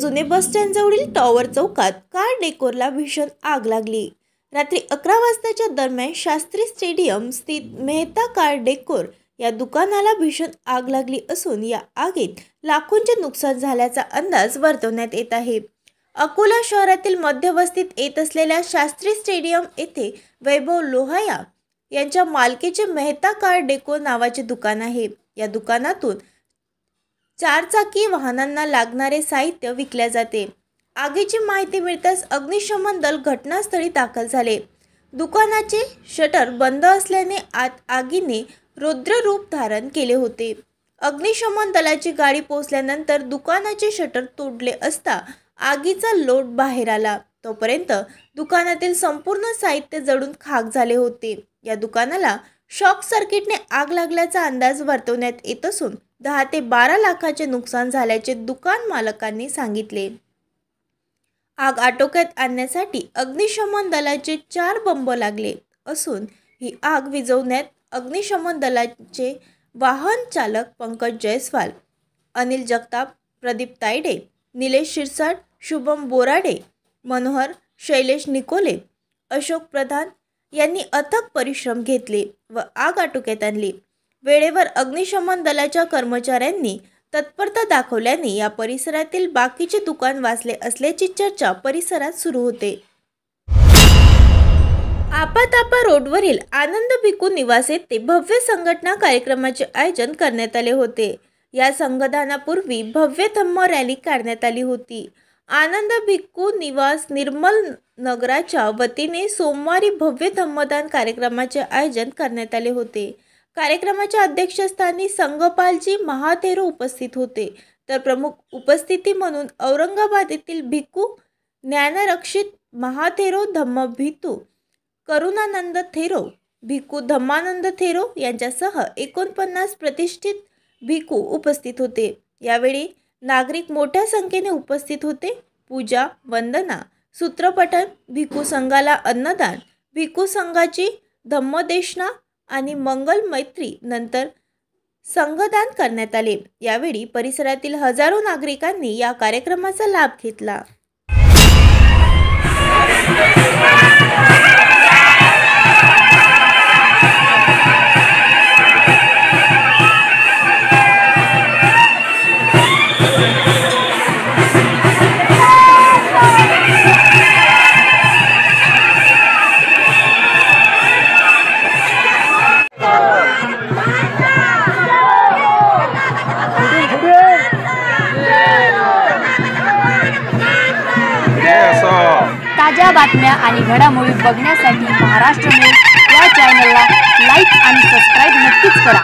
जुने बस स्टँडजवळील टॉवर चौकात कार डेकोरला भीषण आग लागली रात्री अकरा वाजताच्या दरम्यान शास्त्री स्टेडियम स्थित मेहता कार डेकोर या दुकानाला भीषण आग लागली असून या आगीत लाखोंचे नुकसान झाल्याचा अंदाज वर्तवण्यात येत आहे अकोला शहरातील मध्यवस्तीत येत असलेल्या शास्त्री स्टेडियम येथे वैभव लोहाया यांच्या मालकीचे मेहता कार डेकोर नावाचे दुकान आहे या दुकानातून चारचाकी वाहनांना लागणारे साहित्य विकल्या जाते आगीची माहिती मिळताच अग्निशमन दल घटनास्थळी दाखल झाले दुकानाचे शटर बंद असल्याने आत आगीने रूप धारण केले होते अग्निशमन दलाची गाडी पोचल्यानंतर दुकानाचे शटर तोडले असता आगीचा लोट बाहेर आला तोपर्यंत दुकानातील संपूर्ण साहित्य जळून खाक झाले होते या दुकानाला शॉर्ट सर्किटने आग लागल्याचा अंदाज वर्तवण्यात येत असून दहा ते बारा लाखाचे नुकसान झाल्याचे दुकान मालकांनी सांगितले आग आटोक्यात आणण्यासाठी अग्निशमन दलाचे चार बंब लागले असून ही आग विझवण्यात अग्निशमन दलाचे वाहन चालक पंकज जयस्वाल अनिल जगताप प्रदीप तायडे निलेश शिरसाट शुभम बोराडे मनोहर शैलेश निकोले अशोक प्रधान यांनी अथक परिश्रम घेतले व आग आटोक्यात आणली वेळेवर अग्निशमन दलाच्या कर्मचाऱ्यांनी तत्परता दाखवल्याने या परिसरातील बाकीचे दुकान वाचले असल्याची चर्चा परिसरात सुरू होते आपातापा रोडवरील आनंद भिकू निवास येथे भव्य संघटना कार्यक्रमाचे आयोजन करण्यात आले होते या संघटनापूर्वी भव्य धम्म रॅली काढण्यात आली होती आनंद भिक्कू निवास निर्मल नगराच्या वतीने सोमवारी भव्य धम्मदान कार्यक्रमाचे आयोजन करण्यात आले होते कार्यक्रमाच्या अध्यक्षस्थानी संगपालजी महाथेरो उपस्थित होते तर प्रमुख उपस्थिती म्हणून औरंगाबाद येथील भिक्खू ज्ञानरक्षित महाथेरो धम्मभितू करुणानंद थेरो भिक्खू धम्मानंद थेरो यांच्यासह एकोणपन्नास प्रतिष्ठित भिक्खू उपस्थित होते यावेळी नागरिक मोठ्या संख्येने उपस्थित होते पूजा वंदना सूत्रपठन भिक्खू संघाला अन्नदान भिक्खू संघाची धम्मदेशना आणि मंगल मैत्री नंतर संघदान करण्यात आले यावेळी परिसरातील हजारो नागरिकांनी या कार्यक्रमाचा लाभ घेतला ताज्या बातम्या आणि घडामोडी बघण्यासाठी महाराष्ट्र न्यूज या चॅनलला लाईक आणि सबस्क्राईब नक्कीच करा